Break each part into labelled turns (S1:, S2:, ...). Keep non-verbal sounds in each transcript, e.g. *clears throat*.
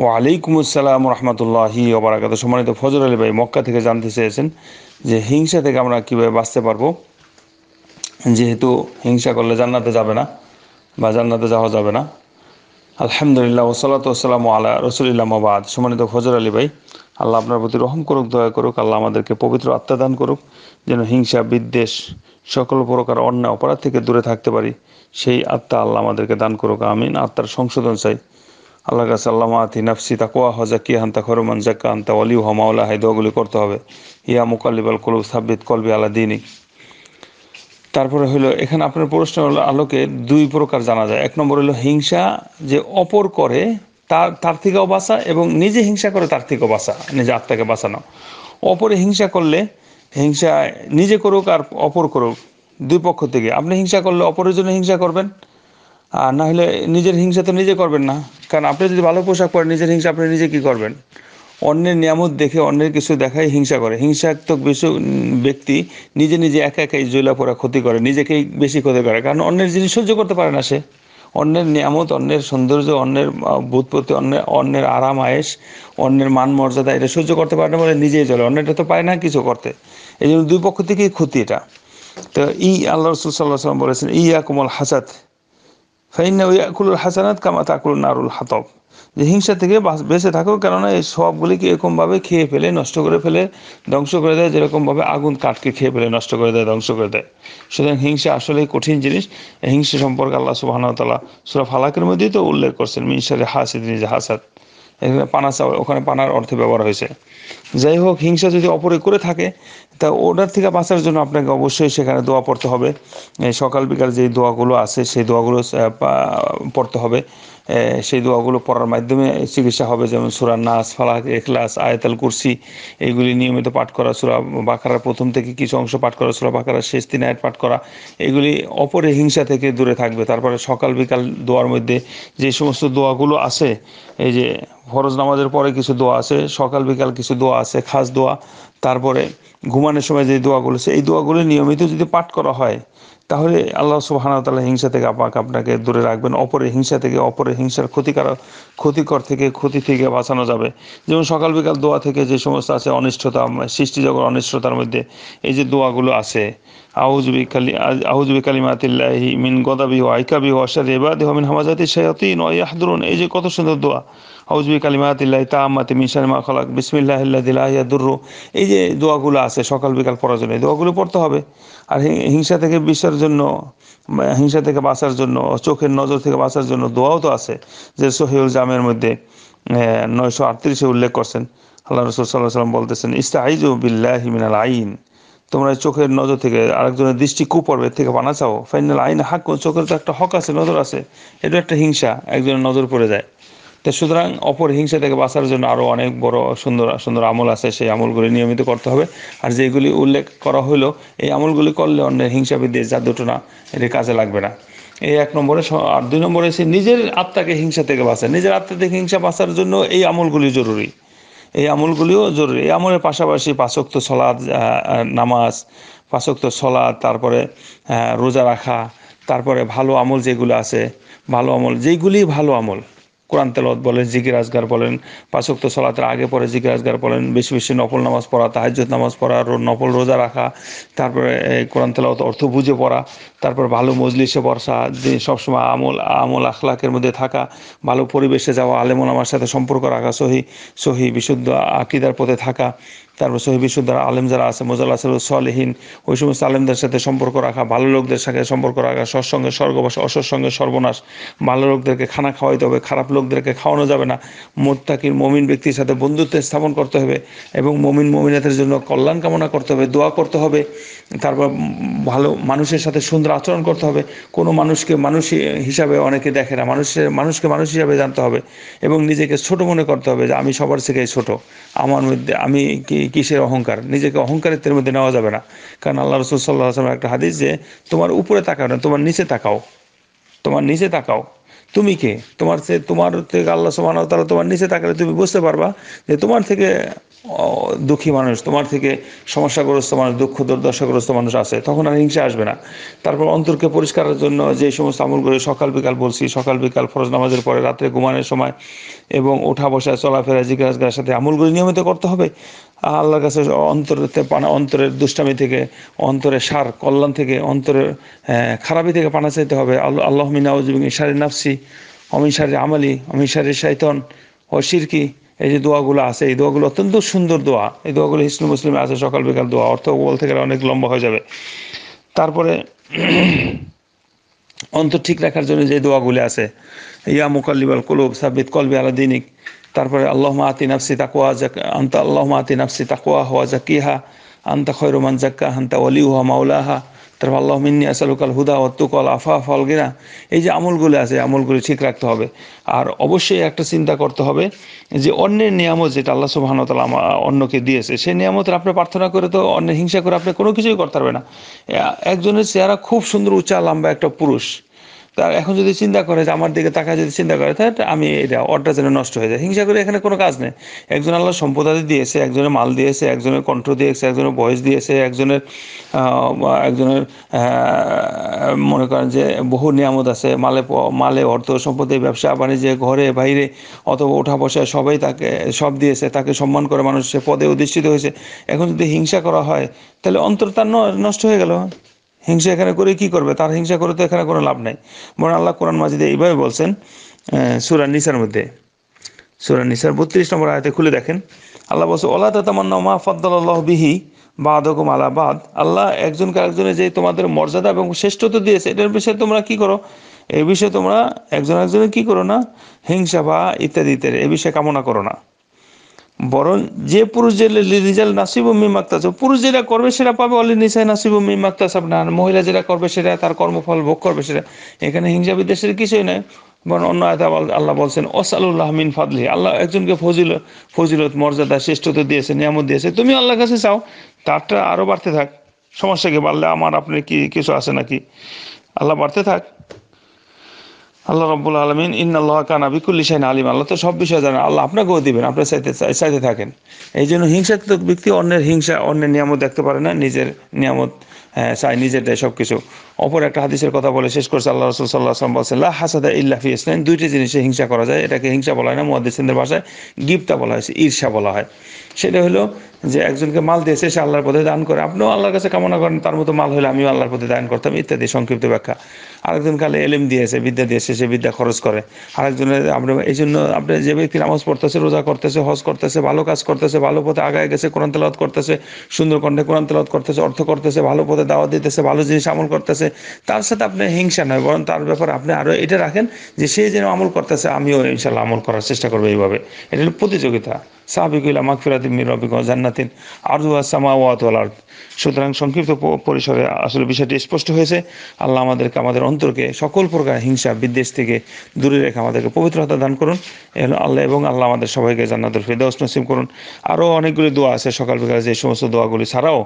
S1: ওয়ালাইকুম আসসালাম রহমতুল্লাহি ওবরাকাত সম্মানিত ফজর আলী ভাই মক্কা থেকে জানতে চেয়েছেন যে হিংসা থেকে আমরা কীভাবে বাঁচতে পারবো যেহেতু হিংসা করলে জান্নাতে যাবে না বা জান্নাতে যাওয়া যাবে না আলহামদুলিল্লাহ ওসলাত ওসালাম আলা রসুলিল্লাহ মাবাদ সম্মানিত ফজর আলী ভাই আল্লাহ আপনার প্রতি রহম করুক দয়া করুক আল্লাহ আমাদেরকে পবিত্র আত্মাদান করুক যেন হিংসা বিদ্বেষ সকল প্রকার অন্যায় অপরাধ থেকে দূরে থাকতে পারি সেই আত্মা আল্লাহ আমাদেরকে দান করুক আমিন আত্মার সংশোধন চাই আল্লাহ কাছে আল্লাহ আতি নাফসি তাকুয়া কি হান্তা খরম মঞ্জাক্কা হান্তা অলিউ হমাউলা হাই দোয়াগুলি করতে হবে ইয়া মুকাল্লিব আল কলুব সাব্বিত কলবি আলা দিনী তারপরে হলো এখানে আপনার প্রশ্ন হলো আলোকে দুই প্রকার জানা যায় এক নম্বর হলো হিংসা যে অপর করে তার তার থেকেও বাঁচা এবং নিজে হিংসা করে তার থেকেও বাঁচা নিজে আত্মাকে বাঁচানো অপরে হিংসা করলে হিংসা নিজে করুক আর অপর করুক দুই পক্ষ থেকে আপনি হিংসা করলে অপরের জন্য হিংসা করবেন আর না হলে নিজের হিংসা তো নিজে করবেন না কারণ আপনি যদি ভালো পোশাক পরেন নিজের হিংসা আপনি নিজে কী করবেন অন্যের নিয়ামত দেখে অন্যের কিছু দেখায় হিংসা করে হিংসাত্মক বেশি ব্যক্তি নিজে নিজে একা একাই জৈলা পড়া ক্ষতি করে নিজেকেই বেশি ক্ষতি করে কারণ অন্যের জিনিস সহ্য করতে পারে না সে অন্যের নিয়ামত অন্যের সৌন্দর্য অন্যের বোধপতি অন্যের অন্যের আরাম আয়েস অন্যের মান মর্যাদা এটা সহ্য করতে পারে না বলে নিজেই চলে অন্যটা তো পায় না কিছু করতে এই জন্য দুই পক্ষ থেকেই ক্ষতি এটা তো ই আল্লাহ রসুল সাল্লাহ সাল্লাম বলেছেন ই ইয়াকুমল হাসাত ফাইনা হাসানাত কামা তাকুল নারুল হাতব যে হিংসা থেকে বেঁচে থাকো কেননা এই সবগুলিকে এরকমভাবে খেয়ে ফেলে নষ্ট করে ফেলে ধ্বংস করে দেয় যেরকমভাবে আগুন কাঠকে খেয়ে ফেলে নষ্ট করে দেয় ধ্বংস করে দেয় সুতরাং হিংসা আসলেই কঠিন জিনিস হিংসা সম্পর্কে আল্লাহ সুবাহতালা সুরা ফালাকের মধ্যেই তো উল্লেখ করছেন মিনসারে হাসিদ নিজে হাসাদ এখানে পানা চাওয়া ওখানে পানার অর্থে ব্যবহার হয়েছে যাই হোক হিংসা যদি অপরে করে থাকে তা ওটার থেকে বাঁচার জন্য আপনাকে অবশ্যই সেখানে দোয়া পড়তে হবে সকাল বিকাল যে দোয়াগুলো আছে সেই দোয়াগুলো পড়তে হবে সেই দোয়াগুলো পড়ার মাধ্যমে চিকিৎসা হবে যেমন সুরা নাস ফালাক এখলাস আয়তাল কুরসি এইগুলি নিয়মিত পাঠ করা সুরা বাঁকড়ার প্রথম থেকে কিছু অংশ পাঠ করা সুরা বাঁকড়ার শেষ তিন আয়াত পাঠ করা এগুলি অপরে হিংসা থেকে দূরে থাকবে তারপরে সকাল বিকাল দোয়ার মধ্যে যে সমস্ত দোয়াগুলো আছে এই যে ফরজ নামাজের পরে কিছু দোয়া আছে সকাল বিকাল কিছু দোয়া আছে খাস দোয়া তারপরে ঘুমান রহমানের সময় যে দোয়াগুলো সেই দোয়াগুলো নিয়মিত যদি পাঠ করা হয় তাহলে আল্লাহ সুবাহানা তালা হিংসা থেকে আপাক আপনাকে দূরে রাখবেন অপরের হিংসা থেকে অপরের হিংসার ক্ষতিকারক ক্ষতিকর থেকে ক্ষতি থেকে বাঁচানো যাবে যেমন সকাল বিকাল দোয়া থেকে যে সমস্ত আছে অনিষ্টতা সৃষ্টি জগৎ অনিষ্টতার মধ্যে এই যে দোয়াগুলো আছে আহুজবি কালি আহুজবি কালিমাতিল্লাহি মিন গদাবি ও আইকাবি ও আশার এবাদি হমিন হামাজাতি শায়াতিন ও ইয়াহদুরুন এই যে কত সুন্দর দোয়া আউজবি কালিমাতিল্লাহি তাআমাতি মিন শারি মা খলাক বিসমিল্লাহিল্লাযি লা ইয়াদুররু এই যে দোয়াগুলো আছে সকাল বিকাল পড়ার জন্য এই দোয়াগুলো পড়তে হবে আর হিংসা থেকে বিশ্বের জন্য হিংসা থেকে বাঁচার জন্য চোখের নজর থেকে বাঁচার জন্য দোয়াও তো আছে যে সোহেউল জামের মধ্যে নয়শো আটত্রিশে উল্লেখ করছেন আল্লাহ রসুল সাল্লাহ সাল্লাম বলতেছেন ইস্তাহিজু বিল্লাহ মিনাল আইন তোমরা চোখের নজর থেকে আরেকজনের দৃষ্টি কুপর্বের থেকে বানাচাও ফাইনাল আইন হাক চোখের তো একটা হক আছে নজর আছে এটা একটা হিংসা একজনের নজর পড়ে যায় তো সুতরাং অপর হিংসা থেকে বাঁচার জন্য আরও অনেক বড় সুন্দর সুন্দর আমল আছে সেই আমলগুলি নিয়মিত করতে হবে আর যেগুলি উল্লেখ করা হলো এই আমলগুলি করলে অন্যের হিংসা বিদ্বেষ যা দুটো না এটি কাজে লাগবে না এই এক নম্বরে আর দুই নম্বরে সে নিজের আত্মাকে হিংসা থেকে বাঁচে নিজের আত্মা থেকে হিংসা বাঁচার জন্য এই আমলগুলি জরুরি এই আমলগুলিও জরুরি এই আমলের পাশাপাশি পাশক্ত সলাদ নামাজ পাশক্ত সলাদ তারপরে রোজা রাখা তারপরে ভালো আমল যেগুলো আছে ভালো আমল যেগুলি ভালো আমল কোরআন তেলত বলেন জিকির আজগার বলেন পাঁচক্ত সলাতের আগে পরে জিকির আজগার বলেন বেশি বেশি নফল নামাজ পড়া তাহাজ্জুদ নামাজ পড়া নফল রোজা রাখা তারপরে কোরআন তেলত অর্থ বুঝে পড়া তারপর ভালো মজলিসে বর্ষা সবসময় আমল আমল আখলাকের মধ্যে থাকা ভালো পরিবেশে যাওয়া আলেমন আমার সাথে সম্পর্ক রাখা সহি সহি বিশুদ্ধ আকিদার পথে থাকা তারপর সহিবিশুদ্দার আলেম যারা আছে আসল সলেহীন ওই সমস্ত আলেমদের সাথে সম্পর্ক রাখা ভালো লোকদের সাথে সম্পর্ক রাখা সৎসঙ্গে স্বর্গবাস সঙ্গে সর্বনাশ ভালো লোকদেরকে খানা খাওয়াইতে হবে খারাপ লোকদেরকে খাওয়ানো যাবে না মোত্তাকির মমিন ব্যক্তির সাথে বন্ধুত্ব স্থাপন করতে হবে এবং মমিন মমিনাতের জন্য কল্যাণ কামনা করতে হবে দোয়া করতে হবে তারপর ভালো মানুষের সাথে সুন্দর আচরণ করতে হবে কোনো মানুষকে মানুষ হিসাবে অনেকে দেখে না মানুষের মানুষকে মানুষ হিসাবে জানতে হবে এবং নিজেকে ছোট মনে করতে হবে যে আমি সবার থেকে ছোট আমার মধ্যে আমি কিসের অহংকার নিজেকে অহংকারের মধ্যে নেওয়া যাবে না কারণ আল্লাহ রসুল সাল্লাহ আসলামের একটা হাদিস যে তোমার উপরে তাকাও না তোমার নিচে তাকাও তোমার নিচে তাকাও তুমি কে তোমার সে তোমার থেকে আল্লাহ সোমান তারা তোমার নিচে তাকালে তুমি বুঝতে পারবা যে তোমার থেকে দুঃখী মানুষ তোমার থেকে সমস্যাগ্রস্ত মানুষ দুঃখ দুর্দশাগ্রস্ত মানুষ আছে তখন আর হিংসা আসবে না তারপর অন্তরকে পরিষ্কারের জন্য যে সমস্ত আমলগুলো সকাল বিকাল বলছি সকাল বিকাল ফরজ নামাজের পরে রাত্রে ঘুমানোর সময় এবং ওঠা বসা চলাফেরা জিজ্ঞাসগার সাথে আমলগুলো নিয়মিত করতে হবে আল্লাহর কাছে অন্তরতে পানা অন্তরের দুষ্টামি থেকে অন্তরের সার কল্যাণ থেকে অন্তরের খারাপি থেকে পানা চাইতে হবে আল্লাহ আল্লাহ মিনাউজিবিং ইশারি নাফসি অমিশারি আমালি অমিশারি শৈতন ও শিরকি এই যে দোয়াগুলো আছে এই দোয়াগুলো অত্যন্ত সুন্দর দোয়া এই দোয়াগুলো হিসনু মুসলিমে আছে সকাল বিকাল দোয়া অর্থ বলতে গেলে অনেক লম্বা হয়ে যাবে তারপরে *clears throat* অন্তর ঠিক রাখার জন্য যে দোয়াগুলি আছে ইয়া মুকাল্লিবাল কলুব সাবিত কলবি দিনিক তারপরে আল্লাহ মাতি নাফসি তাকুয়া জাক আন্তা আল্লাহ মাতি নাফসি তাকুয়া হওয়া জাকিহা আন্তা খৈরমান জাক্কা আন্তা অলিউহা মাওলাহা তারপর আল্লাহ মিন্নি আসালুকাল হুদা অত্তুকল আফা ফল গিনা এই যে আমলগুলো আছে আমলগুলো ঠিক রাখতে হবে আর অবশ্যই একটা চিন্তা করতে হবে যে অন্যের নিয়ামত যেটা আল্লাহ সুবাহানতাল অন্যকে দিয়েছে সেই নিয়ামতের আপনি প্রার্থনা করে তো অন্যের হিংসা করে আপনি কোনো কিছুই করতে পারবে না একজনের চেহারা খুব সুন্দর উঁচা লম্বা একটা পুরুষ তা এখন যদি চিন্তা করে যে আমার দিকে তাকা যদি চিন্তা করে তাহলে আমি এটা অর্ডার যেন নষ্ট হয়ে যায় হিংসা করে এখানে কোনো কাজ নেই একজন আল্লাহ সম্পদ আদি দিয়েছে একজনের মাল দিয়েছে একজনের কণ্ঠ দিয়েছে একজনের ভয়েস দিয়েছে একজনের একজনের মনে করেন যে বহু নিয়ামত আছে মালে মালে অর্থ সম্পদে ব্যবসা বাণিজ্যে ঘরে বাইরে অথবা ওঠা বসায় সবাই তাকে সব দিয়েছে তাকে সম্মান করে মানুষ সে পদে অধিষ্ঠিত হয়েছে এখন যদি হিংসা করা হয় তাহলে অন্তর তার নষ্ট হয়ে গেল হিংসা এখানে করে কি করবে তার হিংসা করে তো এখানে কোনো লাভ নাই বরং আল্লাহ কোরআন মাজিদে এইভাবে বলছেন সুরান নিসার মধ্যে সুরান নিসার বত্রিশ নম্বর আয়তে খুলে দেখেন আল্লাহ বলছে ওলা তামান্না মা ফদ্দাল্লাহ বিহি বাদকম আলাবাদ আল্লাহ একজনকে আরেকজনের যে তোমাদের মর্যাদা এবং শ্রেষ্ঠত্ব দিয়েছে এটার বিষয়ে তোমরা কি করো এই বিষয়ে তোমরা একজন একজনের কি করো না হিংসা বা ইত্যাদি ইত্যাদি এ বিষয়ে কামনা করো না বরং যে পুরুষ যে রেজাল্ট নাসিব মিমাক্তাস পুরুষ যেটা করবে সেটা পাবে অলি নিসাই নাসিব মিমাক্তাস আপনার মহিলা যেটা করবে সেটা তার কর্মফল ভোগ করবে সেটা এখানে হিংসা বিদ্বেষের কিছুই নাই বরং অন্য আয়তা আল্লাহ বলছেন ওসালুল্লাহ মিন ফাদলি আল্লাহ একজনকে ফজিল ফজিলত মর্যাদা শ্রেষ্ঠতা দিয়েছে নিয়ামত দিয়েছে তুমি আল্লাহর কাছে চাও তারটা আরও বাড়তে থাক সমস্যাকে বাড়লে আমার আপনি কি কিছু আছে নাকি আল্লাহ বাড়তে থাক আল্লাহ রব্বুল আলমিন ইন আল্লাহ কানা বিকুল্লি আলিম আল্লাহ তো সব বিষয়ে জানেন আল্লাহ আপনাকেও দিবেন আপনার চাইতে চাইতে থাকেন এই জন্য হিংসাত্মক ব্যক্তি অন্যের হিংসা অন্যের নিয়ামত দেখতে পারে না নিজের নিয়ামত হ্যাঁ, চাই নিজের দেয় সব কিছু অপর একটা হাদিসের কথা বলে শেষ করছে আল্লাহ রসুল সাল্লাহ আসলাম বলছে লা হাসাদা ইল্লাফি ইসলাম দুইটি জিনিসে হিংসা করা যায় এটাকে হিংসা বলা হয় না মুহাদ্দিসিনদের ভাষায় গিফটা বলা হয়েছে ঈর্ষা বলা হয় সেটা হলো যে একজনকে মাল দিয়েছে সে আল্লাহর পথে দান করে আপনিও আল্লাহর কাছে কামনা করেন তার মতো মাল হলে আমিও আল্লাহর পথে দান করতাম ইত্যাদি সংক্ষিপ্ত ব্যাখ্যা আরেকজন কালে এলিম দিয়েছে বিদ্যা দিয়েছে সে বিদ্যা খরচ করে আরেকজনের আপনি এই জন্য আপনি যে ব্যক্তি নামাজ পড়তেছে রোজা করতেছে হজ করতেছে ভালো কাজ করতেছে ভালো পথে আগায় গেছে কোরআন তেলাওয়াত করতেছে সুন্দর কণ্ঠে কোরআন তেলাওয়াত করতেছে অর্থ করতেছে ভালো পথে দাওয়া দিতেছে ভালো জিনিস আমল করতেছে তার সাথে আপনি হিংসা নয় বরং তার ব্যাপারে আপনি আরও এটা রাখেন যে সে যেন আমল করতেছে আমিও ইনশাল্লাহ আমল করার চেষ্টা করবো এইভাবে এটা হলো প্রতিযোগিতা সাবিকুল আমাকফিরাত মির রবিক জান্নাতিন আরজুয়া সামাওয়াতওয়াল আর্থ সুতরাং সংক্ষিপ্ত পরিসরে আসলে বিষয়টি স্পষ্ট হয়েছে আল্লাহ আমাদেরকে আমাদের অন্তরকে সকল প্রকার হিংসা বিদ্বেষ থেকে দূরে রেখে আমাদেরকে পবিত্রতা দান করুন আল্লাহ এবং আল্লাহ আমাদের সবাইকে জান্নাতুল ফেদাউস নসিব করুন আরও অনেকগুলি দোয়া আছে সকাল বিকাল যে সমস্ত দোয়াগুলি ছাড়াও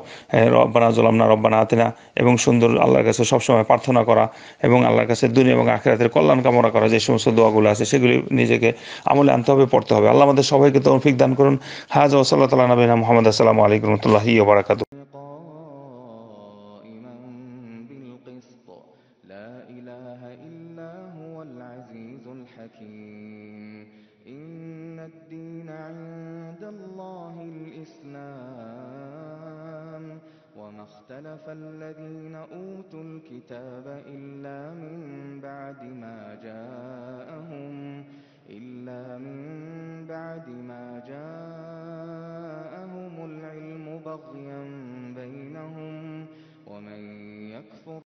S1: রব্বানা জোলামনা রব্বানা আতেনা এবং সুন্দর আল্লাহর কাছে সবসময় প্রার্থনা করা এবং আল্লাহর কাছে দুনিয়া এবং আখেরাতের কল্যাণ কামনা করা যে সমস্ত দোয়াগুলো আছে সেগুলি নিজেকে আমলে আনতে হবে পড়তে হবে আল্লাহ আমাদের সবাইকে তৌফিক দান দান করুন হাজ ও সাল্লাল্লাহু তালা নবীনা মুহাম্মদ আসসালামু আলাইকুম ওয়া রাহমাতুল্লাহি ওয়া বারাকাতু وما اختلف الذين أوتوا الكتاب إلا من بعد ما جاءهم إلا من بعد ما جاءهم العلم بغيا بينهم ومن يكفر